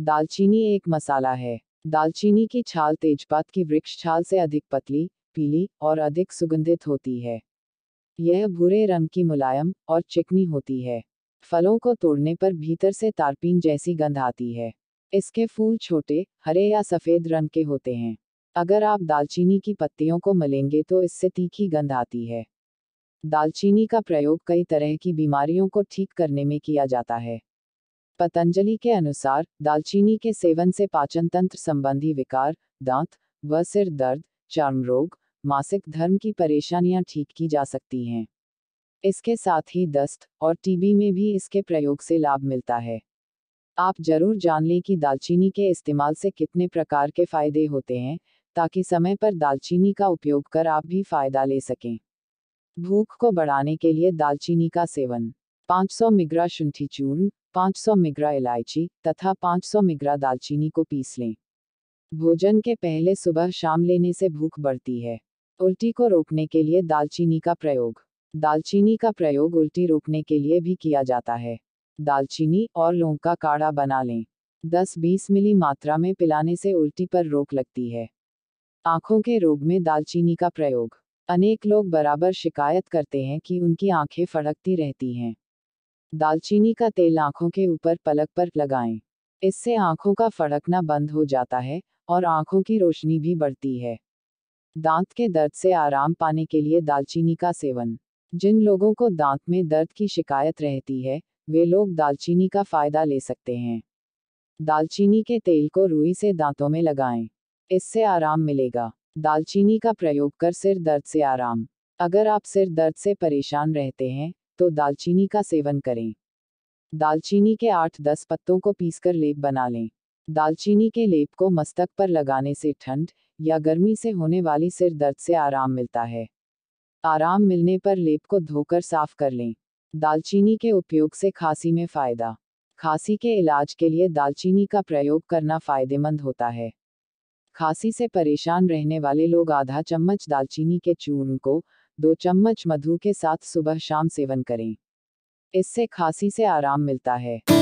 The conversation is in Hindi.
दालचीनी एक मसाला है दालचीनी की छाल तेजपात की वृक्ष छाल से अधिक पतली पीली और अधिक सुगंधित होती है यह भूरे रंग की मुलायम और चिकनी होती है फलों को तोड़ने पर भीतर से तारपीन जैसी गंध आती है इसके फूल छोटे हरे या सफेद रंग के होते हैं अगर आप दालचीनी की पत्तियों को मलेंगे तो इससे तीखी गंध आती है दालचीनी का प्रयोग कई तरह की बीमारियों को ठीक करने में किया जाता है पतंजलि के अनुसार दालचीनी के सेवन से पाचन तंत्र संबंधी विकार दांत व सिर दर्द चर्म रोग मासिक धर्म की परेशानियां ठीक की जा सकती हैं इसके साथ ही दस्त और टीबी में भी इसके प्रयोग से लाभ मिलता है आप जरूर जान लें कि दालचीनी के इस्तेमाल से कितने प्रकार के फायदे होते हैं ताकि समय पर दालचीनी का उपयोग कर आप भी फायदा ले सकें भूख को बढ़ाने के लिए दालचीनी का सेवन 500 मिग्रा शुंठी चूर्ण 500 मिग्रा इलायची तथा 500 मिग्रा दालचीनी को पीस लें भोजन के पहले सुबह शाम लेने से भूख बढ़ती है उल्टी को रोकने के लिए दालचीनी का प्रयोग दालचीनी का प्रयोग उल्टी रोकने के लिए भी किया जाता है दालचीनी और लौंग का काढ़ा बना लें 10-20 मिली मात्रा में पिलाने से उल्टी पर रोक लगती है आँखों के रोग में दालचीनी का प्रयोग अनेक लोग बराबर शिकायत करते हैं कि उनकी आंखें फड़कती रहती हैं दालचीनी का तेल आंखों के ऊपर पलक पर लगाएं। इससे आंखों का फड़कना बंद हो जाता है और आंखों की रोशनी भी बढ़ती है दांत के दर्द से आराम पाने के लिए दालचीनी का सेवन जिन लोगों को दांत में दर्द की शिकायत रहती है वे लोग दालचीनी का फायदा ले सकते हैं दालचीनी के तेल को रुई से दांतों में लगाएं। इससे आराम मिलेगा दालचीनी का प्रयोग कर सिर दर्द से आराम अगर आप सिर दर्द से परेशान रहते हैं तो दालचीनी का सेवन करें दालचीनी के आठ दस पत्तों को पीसकर लेप बना लें दालचीनी के लेप को मस्तक पर लगाने से ठंड या गर्मी से होने वाली सिर दर्द से आराम मिलता है आराम मिलने पर लेप को धोकर साफ कर लें दालचीनी के उपयोग से खांसी में फायदा खांसी के इलाज के लिए दालचीनी का प्रयोग करना फायदेमंद होता है खांसी से परेशान रहने वाले लोग आधा चम्मच दालचीनी के चूर्ण को दो चम्मच मधु के साथ सुबह शाम सेवन करें इससे खांसी से आराम मिलता है